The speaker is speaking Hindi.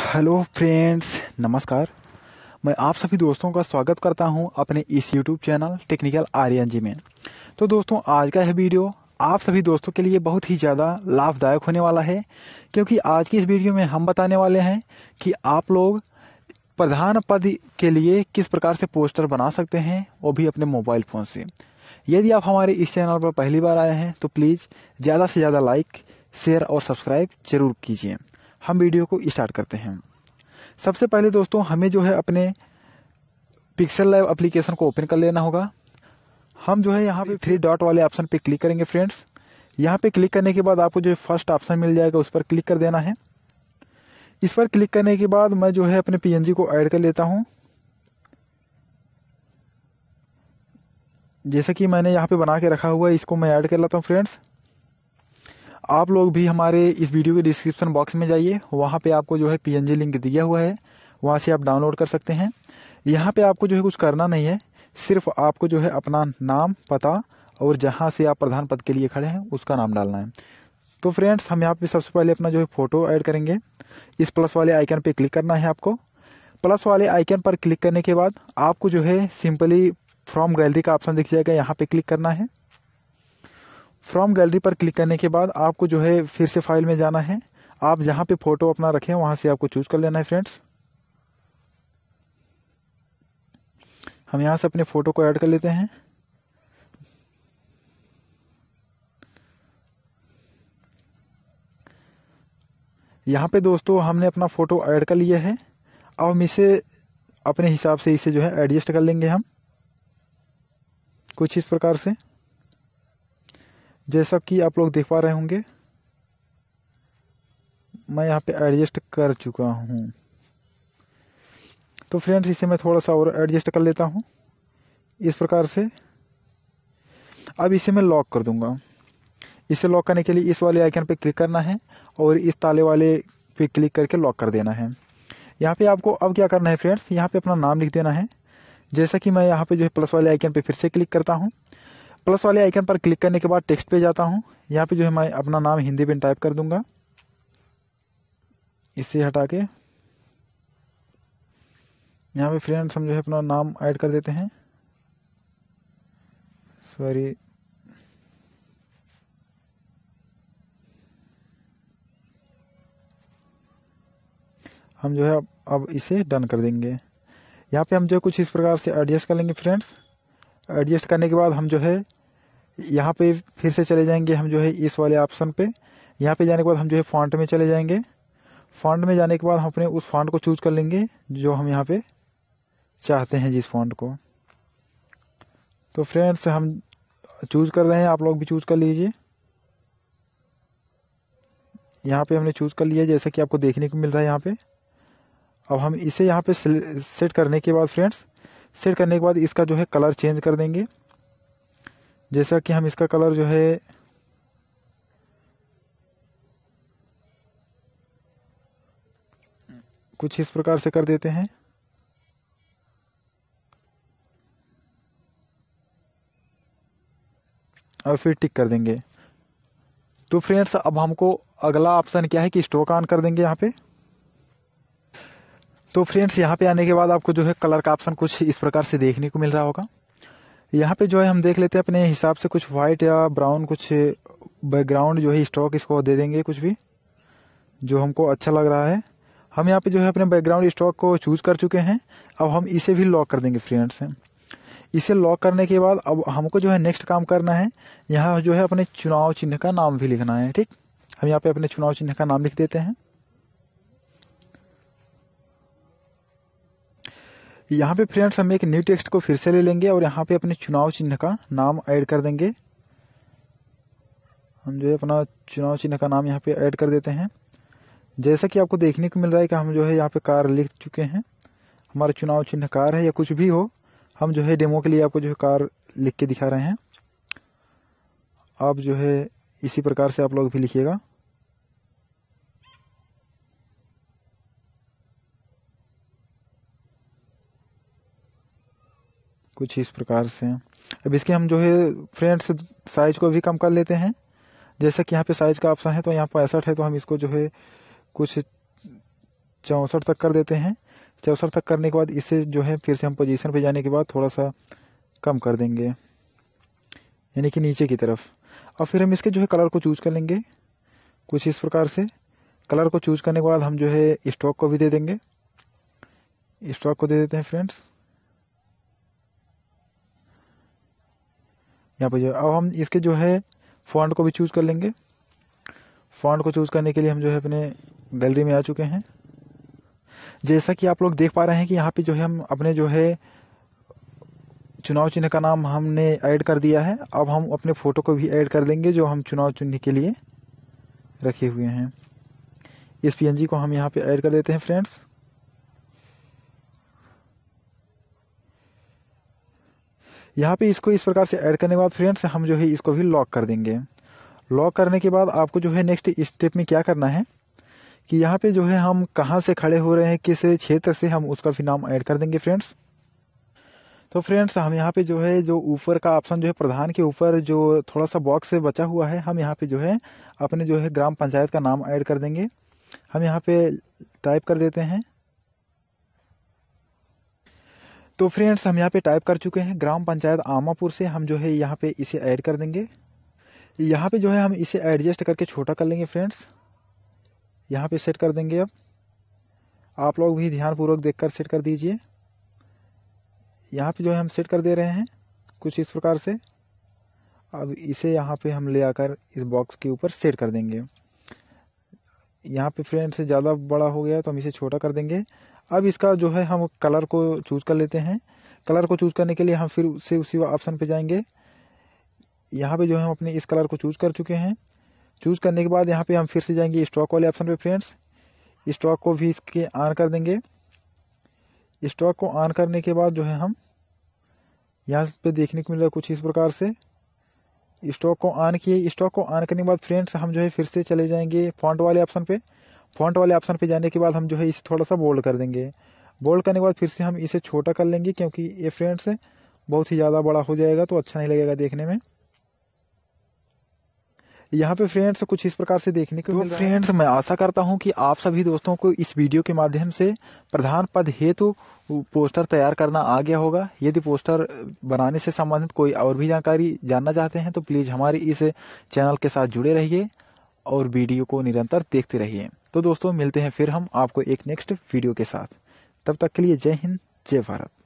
हेलो फ्रेंड्स नमस्कार मैं आप सभी दोस्तों का स्वागत करता हूं अपने इस YouTube channel technical Aryan ji में तो दोस्तों आज का यह वीडियो आप सभी दोस्तों के लिए बहुत ही ज़्यादा लाभदायक होने वाला है क्योंकि आज की इस वीडियो में हम बताने वाले हैं कि आप लोग प्रधान पद के लिए किस प्रकार से पोस्टर बना सकते हैं वो भी अपने मोबाइल फ़ोन से यदि आप हमारे इस चैनल पर पहली बार आए हैं तो प्लीज़ ज़्यादा से ज़्यादा लाइक शेयर और सब्सक्राइब जरूर कीजिए हम वीडियो को स्टार्ट करते हैं सबसे पहले दोस्तों हमें जो है अपने पिक्सल लाइव एप्लीकेशन को ओपन कर लेना होगा हम जो है यहाँ पे थ्री डॉट वाले ऑप्शन पे क्लिक करेंगे फ्रेंड्स यहाँ पे क्लिक करने के बाद आपको जो फर्स्ट ऑप्शन मिल जाएगा उस पर क्लिक कर देना है इस पर क्लिक करने के बाद मैं जो है अपने पीएनजी को ऐड कर लेता हूँ जैसे कि मैंने यहाँ पे बना के रखा हुआ है इसको मैं ऐड कर लेता हूँ फ्रेंड्स आप लोग भी हमारे इस वीडियो के डिस्क्रिप्शन बॉक्स में जाइए वहाँ पे आपको जो है पीएनजी लिंक दिया हुआ है वहाँ से आप डाउनलोड कर सकते हैं यहाँ पे आपको जो है कुछ करना नहीं है सिर्फ आपको जो है अपना नाम पता और जहाँ से आप प्रधान पद के लिए खड़े हैं उसका नाम डालना है तो फ्रेंड्स हम यहाँ पे सबसे पहले अपना जो है फ़ोटो ऐड करेंगे इस प्लस वाले आइकन पे क्लिक करना है आपको प्लस वाले आइकन पर क्लिक करने के बाद आपको जो है सिंपली फ्रॉम गैलरी का ऑप्शन दिख जाएगा यहाँ पे क्लिक करना है फ्रॉम गैलरी पर क्लिक करने के बाद आपको जो है फिर से फाइल में जाना है आप जहां पे फोटो अपना रखें वहां से आपको चूज कर लेना है फ्रेंड्स हम यहां से अपने फोटो को ऐड कर लेते हैं यहां पे दोस्तों हमने अपना फोटो ऐड कर लिया है अब हम इसे अपने हिसाब से इसे जो है एडजस्ट कर लेंगे हम कुछ इस प्रकार से जैसा कि आप लोग देख पा रहे होंगे मैं यहाँ पे एडजस्ट कर चुका हूँ तो फ्रेंड्स इसे मैं थोड़ा सा और एडजस्ट कर लेता हूँ इस प्रकार से अब इसे मैं लॉक कर दूंगा इसे लॉक करने के लिए इस वाले आइकन पे क्लिक करना है और इस ताले वाले पे क्लिक करके लॉक कर देना है यहाँ पे आपको अब क्या करना है फ्रेंड्स यहाँ पे अपना नाम लिख देना है जैसा कि मैं यहाँ पे जो है प्लस वाले आइकन पे फिर से क्लिक करता हूँ प्लस वाले आइकन पर क्लिक करने के बाद टेक्स्ट पे जाता हूँ यहाँ पे जो है मैं अपना नाम हिंदी में टाइप कर दूंगा इसे हटा के यहाँ पे फ्रेंड्स हम जो है अपना नाम ऐड कर देते हैं सॉरी हम जो है अब अब इसे डन कर देंगे यहाँ पे हम जो है कुछ इस प्रकार से एडजस्ट कर लेंगे फ्रेंड्स एडजस्ट करने के बाद हम जो है यहाँ पे फिर से चले जाएंगे हम जो है इस वाले ऑप्शन पे यहाँ पे जाने के बाद हम जो है फॉन्ट में चले जाएंगे फॉन्ट में जाने के बाद हम अपने उस फॉन्ट को चूज कर लेंगे जो हम यहाँ पे चाहते हैं जिस फॉन्ट को तो फ्रेंड्स हम चूज कर रहे हैं आप लोग भी चूज कर लीजिए यहाँ पे हमने चूज कर लिया जैसा कि आपको देखने को मिल रहा है यहाँ पे अब हम इसे यहाँ पे सेट करने के बाद फ्रेंड्स सेट करने के बाद इसका जो है कलर चेंज कर देंगे जैसा कि हम इसका कलर जो है कुछ इस प्रकार से कर देते हैं और फिर टिक कर देंगे तो फ्रेंड्स अब हमको अगला ऑप्शन क्या है कि स्ट्रोक ऑन कर देंगे यहाँ पे तो फ्रेंड्स यहाँ पे आने के बाद आपको जो है कलर का ऑप्शन कुछ इस प्रकार से देखने को मिल रहा होगा यहाँ पे जो है हम देख लेते हैं अपने हिसाब से कुछ वाइट या ब्राउन कुछ बैकग्राउंड uh, जो है स्टॉक इसको दे देंगे कुछ भी जो हमको अच्छा लग रहा है हम यहाँ पे जो है अपने बैकग्राउंड स्टॉक को चूज कर चुके हैं अब हम इसे भी लॉक कर देंगे फ्रेंड्स इसे लॉक करने के बाद अब हमको जो है नेक्स्ट काम करना है यहाँ जो है अपने चुनाव चिन्ह का नाम भी लिखना है ठीक हम यहाँ पे अपने चुनाव चिन्ह का नाम लिख देते हैं यहाँ पे फ्रेंड्स हम एक न्यू टेक्स्ट को फिर से ले लेंगे और यहाँ पे अपने चुनाव चिन्ह का नाम ऐड कर देंगे हम जो है अपना चुनाव चिन्ह का नाम यहाँ पे ऐड कर देते हैं जैसा कि आपको देखने को मिल रहा है कि हम जो है यहाँ पे कार लिख चुके हैं हमारा चुनाव चिन्ह कार है या कुछ भी हो हम जो है डेमो के लिए आपको जो है कार लिख के दिखा रहे हैं आप जो है इसी प्रकार से आप लोग भी लिखिएगा कुछ इस प्रकार से अब इसके हम जो है फ्रेंड्स साइज को भी कम कर लेते हैं जैसा कि यहाँ पे साइज का ऑप्शन है तो यहाँ पैंसठ है तो हम इसको जो है कुछ चौंसठ तक कर देते हैं चौंसठ तक करने के बाद इसे जो है फिर से हम पोजीशन पे जाने के बाद थोड़ा सा कम कर देंगे यानी कि नीचे की तरफ और फिर हम इसके जो है कलर को चूज कर लेंगे कुछ इस प्रकार से कलर को चूज करने के बाद हम जो है स्टॉक को भी दे देंगे स्टॉक को दे देते हैं फ्रेंड्स यहाँ पर जो अब हम इसके जो है फॉन्ट को भी चूज़ कर लेंगे फॉन्ट को चूज़ करने के लिए हम जो है अपने गैलरी में आ चुके हैं जैसा कि आप लोग देख पा रहे हैं कि यहाँ पे जो है हम अपने जो है चुनाव चिन्ह का नाम हमने ऐड कर दिया है अब हम अपने फ़ोटो को भी ऐड कर देंगे जो हम चुनाव चिन्ह के लिए रखे हुए हैं इस पी को हम यहाँ पे ऐड कर देते हैं फ्रेंड्स यहाँ पे इसको इस प्रकार से ऐड करने के बाद फ्रेंड्स हम जो है इसको भी लॉक कर देंगे लॉक करने के बाद आपको जो है नेक्स्ट स्टेप में क्या करना है कि यहाँ पे जो है हम कहाँ से खड़े हो रहे हैं किस क्षेत्र से हम उसका भी नाम ऐड कर देंगे फ्रेंड्स तो फ्रेंड्स हम यहाँ पे जो है जो ऊपर का ऑप्शन जो है प्रधान के ऊपर जो थोड़ा सा बॉक्स बचा हुआ है हम यहाँ पे जो है अपने जो है ग्राम पंचायत का नाम ऐड कर देंगे हम यहाँ पे टाइप कर देते हैं तो फ्रेंड्स हम यहाँ पे टाइप कर चुके हैं ग्राम पंचायत आमापुर से हम जो है यहाँ पे इसे ऐड कर देंगे यहाँ पे जो है हम इसे एडजस्ट करके छोटा कर लेंगे फ्रेंड्स यहाँ पे सेट कर देंगे अब आप लोग भी ध्यानपूर्वक देखकर सेट कर दीजिए यहाँ पे जो है हम सेट कर दे रहे हैं कुछ इस प्रकार से अब इसे यहाँ पे हम ले आकर इस बॉक्स के ऊपर सेट कर देंगे यहाँ पे फ्रेंड से ज़्यादा बड़ा हो गया तो हम इसे छोटा कर देंगे अब इसका जो है हम कलर को चूज़ कर लेते हैं कलर को चूज़ करने के लिए हम फिर उसे उसी ऑप्शन पे जाएंगे यहाँ पे जो है हम अपने इस कलर को चूज़ कर चुके हैं चूज़ करने के बाद यहाँ पे हम फिर से जाएंगे स्टॉक वाले ऑप्शन पे फ्रेंड्स स्टॉक को भी इसके ऑन कर देंगे स्टॉक को ऑन करने के बाद जो है हम यहाँ पे देखने को मिला कुछ इस प्रकार से स्टॉक को ऑन किए स्टॉक को ऑन करने के बाद फ्रेंड्स हम जो है फिर से चले जाएंगे फॉन्ट वाले ऑप्शन पे फॉन्ट वाले ऑप्शन पे जाने के बाद हम जो है इसे थोड़ा सा बोल्ड कर देंगे बोल्ड करने के बाद फिर से हम इसे छोटा कर लेंगे क्योंकि ये फ्रेंड्स बहुत ही ज़्यादा बड़ा हो जाएगा तो अच्छा नहीं लगेगा देखने में यहाँ पे फ्रेंड्स कुछ इस प्रकार से देखने को तो फ्रेंड्स मैं आशा करता हूँ कि आप सभी दोस्तों को इस वीडियो के माध्यम से प्रधान पद हेतु पोस्टर तैयार करना आ गया होगा यदि पोस्टर बनाने से संबंधित कोई और भी जानकारी जानना चाहते हैं तो प्लीज़ हमारे इस चैनल के साथ जुड़े रहिए और वीडियो को निरंतर देखते रहिए तो दोस्तों मिलते हैं फिर हम आपको एक नेक्स्ट वीडियो के साथ तब तक के लिए जय हिंद जय भारत